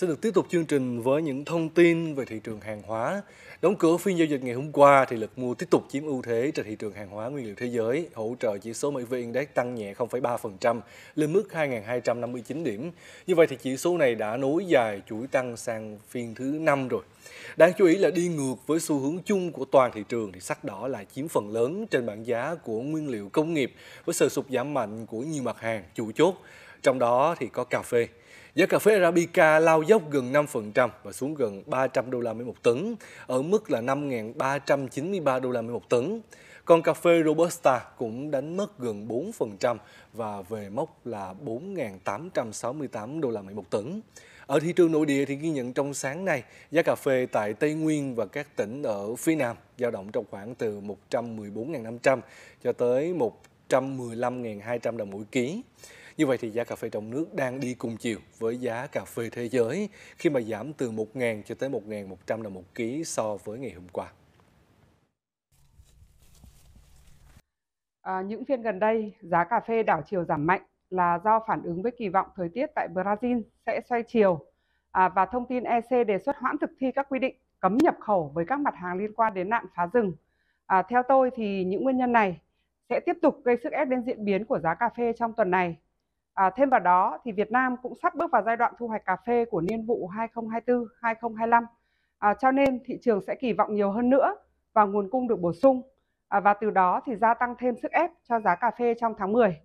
sẽ được tiếp tục chương trình với những thông tin về thị trường hàng hóa. Đóng cửa phiên giao dịch ngày hôm qua thì lực mua tiếp tục chiếm ưu thế trên thị trường hàng hóa nguyên liệu thế giới, hỗ trợ chỉ số Mỹ VN Index tăng nhẹ 0,3% lên mức 2.259 điểm. Như vậy thì chỉ số này đã nối dài chuỗi tăng sang phiên thứ năm rồi. Đáng chú ý là đi ngược với xu hướng chung của toàn thị trường thì sắc đỏ lại chiếm phần lớn trên bảng giá của nguyên liệu công nghiệp với sự sụt giảm mạnh của nhiều mặt hàng chủ chốt trong đó thì có cà phê. Giá cà phê Arabica lao dốc gần 5% và xuống gần 300 đô la Mỹ một tấn, ở mức là 5.393 đô la Mỹ một tấn. Còn cà phê Robusta cũng đánh mất gần 4% và về mốc là 4.868 đô la Mỹ một tấn. Ở thị trường nội địa thì ghi nhận trong sáng nay, giá cà phê tại Tây Nguyên và các tỉnh ở phía Nam dao động trong khoảng từ 114.500 cho tới 115.200 đồng mỗi ký. Như vậy thì giá cà phê trong nước đang đi cùng chiều với giá cà phê thế giới khi mà giảm từ 1.000 cho tới 1.100 đồng một ký so với ngày hôm qua. À, những phiên gần đây, giá cà phê đảo chiều giảm mạnh là do phản ứng với kỳ vọng thời tiết tại Brazil sẽ xoay chiều à, và thông tin EC đề xuất hoãn thực thi các quy định cấm nhập khẩu với các mặt hàng liên quan đến nạn phá rừng. À, theo tôi thì những nguyên nhân này sẽ tiếp tục gây sức ép đến diễn biến của giá cà phê trong tuần này À, thêm vào đó thì Việt Nam cũng sắp bước vào giai đoạn thu hoạch cà phê của niên vụ 2024-2025. À, cho nên thị trường sẽ kỳ vọng nhiều hơn nữa vào nguồn cung được bổ sung à, và từ đó thì gia tăng thêm sức ép cho giá cà phê trong tháng 10.